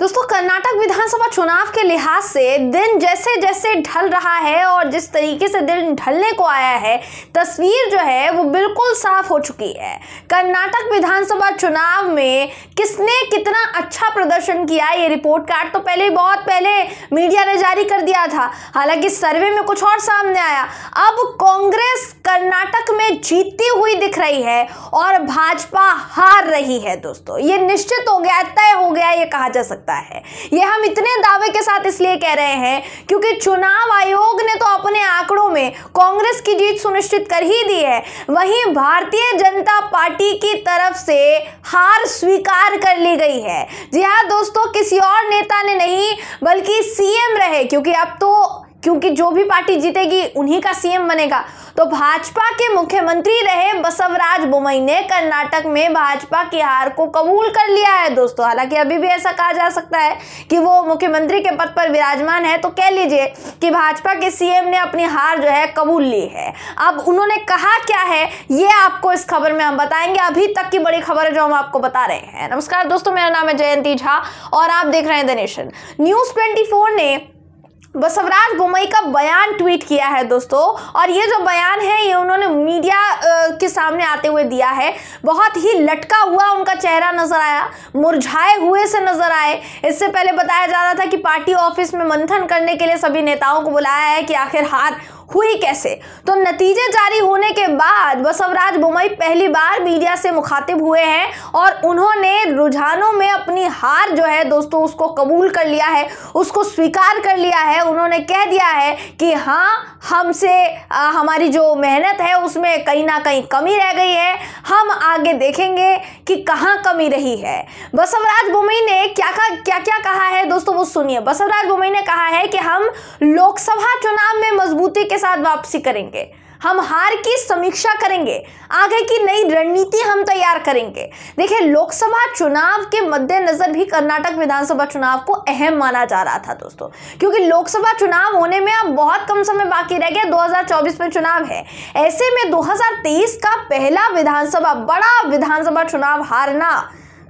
दोस्तों कर्नाटक विधानसभा चुनाव के लिहाज से दिन जैसे जैसे ढल रहा है और जिस तरीके से दिन ढलने को आया है तस्वीर जो है वो बिल्कुल साफ हो चुकी है कर्नाटक विधानसभा चुनाव में किसने कितना अच्छा प्रदर्शन किया ये रिपोर्ट कार्ड तो पहले बहुत पहले मीडिया ने जारी कर दिया था हालांकि सर्वे में कुछ और सामने आया अब कांग्रेस कर्नाटक में जीतती हुई दिख रही है और भाजपा हार रही है दोस्तों ये निश्चित हो गया तय हो गया ये कहा जा सकता है ये हम इतने दावे के साथ इसलिए कह रहे हैं क्योंकि चुनाव आयोग ने तो अपने आंकड़ों में कांग्रेस की जीत सुनिश्चित कर ही दी है वहीं भारतीय जनता पार्टी की तरफ से हार स्वीकार कर ली गई है जी हाँ दोस्तों किसी और नेता ने नहीं बल्कि सीएम रहे क्योंकि अब तो क्योंकि जो भी पार्टी जीतेगी उन्हीं का सीएम बनेगा तो भाजपा के मुख्यमंत्री रहे बसवराज बोमई ने कर्नाटक में भाजपा की हार को कबूल कर लिया है दोस्तों हालांकि अभी भी ऐसा कहा जा सकता है कि वो मुख्यमंत्री के पद पर विराजमान है तो कह लीजिए कि भाजपा के सीएम ने अपनी हार जो है कबूल ली है अब उन्होंने कहा क्या है ये आपको इस खबर में हम बताएंगे अभी तक की बड़ी खबर है जो हम आपको बता रहे हैं नमस्कार दोस्तों मेरा नाम है जयंती झा और आप देख रहे हैं द नेशन न्यूज ट्वेंटी ने बसवराज बुमई का बयान ट्वीट किया है दोस्तों और ये जो बयान है ये उन्होंने मीडिया के सामने आते हुए दिया है बहुत ही लटका हुआ उनका चेहरा नजर आया मुरझाए हुए से नजर आए इससे पहले बताया जा रहा था कि पार्टी ऑफिस में मंथन करने के लिए सभी नेताओं को बुलाया है कि आखिर हार हुई कैसे तो नतीजे जारी होने के बाद बसवराज बुमई पहली बार मीडिया से मुखातिब हुए हैं और उन्होंने रुझानों में अपनी हार जो है दोस्तों उसको कबूल कर लिया है उसको स्वीकार कर लिया है उन्होंने कह दिया है कि हाँ हमसे हमारी जो मेहनत है उसमें कहीं ना कहीं कमी रह गई है हम आगे देखेंगे कि कहाँ कमी रही है बसवराज बुमई ने क्या क्या क्या कहा है दोस्तों वो सुनिए बसवराज बुमई ने कहा है कि हम लोकसभा चुनाव में मजबूती के साथ वापसी करेंगे हम हार की समीक्षा करेंगे आगे की नई रणनीति हम तैयार करेंगे देखिए लोकसभा चुनाव के मद्देनजर भी कर्नाटक विधानसभा चुनाव को अहम माना जा रहा था दोस्तों क्योंकि लोकसभा चुनाव होने में अब बहुत कम समय बाकी रह गया 2024 में चुनाव है ऐसे में 2023 का पहला विधानसभा बड़ा विधानसभा चुनाव हारना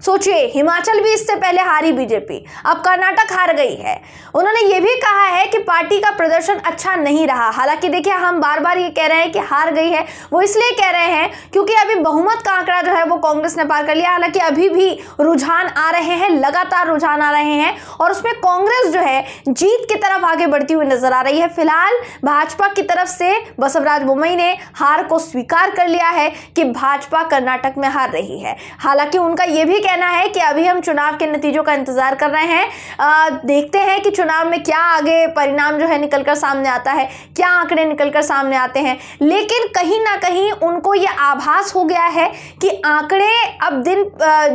सोचिए हिमाचल भी इससे पहले हारी बीजेपी अब कर्नाटक हार गई है उन्होंने ये भी कहा है कि पार्टी का प्रदर्शन अच्छा नहीं रहा हालांकि देखिए हम बार बार ये कह रहे हैं कि हार गई है वो इसलिए कह रहे हैं क्योंकि अभी बहुमत का आंकड़ा जो है वो कांग्रेस ने पार कर लिया हालांकि अभी भी रुझान आ रहे हैं लगातार रुझान आ रहे हैं और उसमें कांग्रेस जो है जीत की तरफ आगे बढ़ती हुई नजर आ रही है फिलहाल भाजपा की तरफ से बसवराज बोमई ने हार को स्वीकार कर लिया है कि भाजपा कर्नाटक में हार रही है हालांकि उनका यह भी कह कहना है कि अभी हम चुनाव के नतीजों का इंतजार कर रहे हैं आ, देखते हैं कि चुनाव में क्या आगे परिणाम जो है निकलकर सामने आता है क्या आंकड़े निकलकर सामने आते हैं लेकिन कहीं ना कहीं उनको ये आभास हो गया है कि आंकड़े अब दिन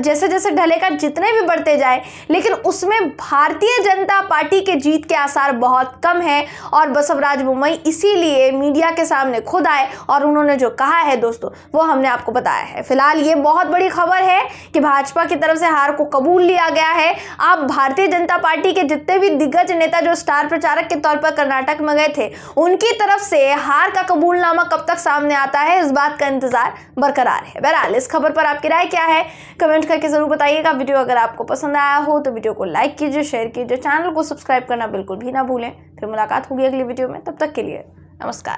जैसे जैसे ढलेगा जितने भी बढ़ते जाए लेकिन उसमें भारतीय जनता पार्टी के जीत के आसार बहुत कम है और बसवराज बुम्बई इसीलिए मीडिया के सामने खुद आए और उन्होंने जो कहा है दोस्तों वो हमने आपको बताया है फिलहाल ये बहुत बड़ी खबर है कि भाजपा भाजपा की तरफ से हार को कबूल लिया गया है आप भारतीय जनता पार्टी के जितने भी दिग्गज नेता जो स्टार प्रचारक के तौर पर कर्नाटक में गए थे उनकी तरफ से हार का कबूलनामा कब तक सामने आता है इस बात का इंतजार बरकरार है बहरहाल इस खबर पर आपकी राय क्या है कमेंट करके जरूर बताइएगा वीडियो अगर आपको पसंद आया हो तो वीडियो को लाइक कीजिए शेयर कीजिए चैनल को सब्सक्राइब करना बिल्कुल भी ना भूलें फिर मुलाकात होगी अगली वीडियो में तब तक के लिए नमस्कार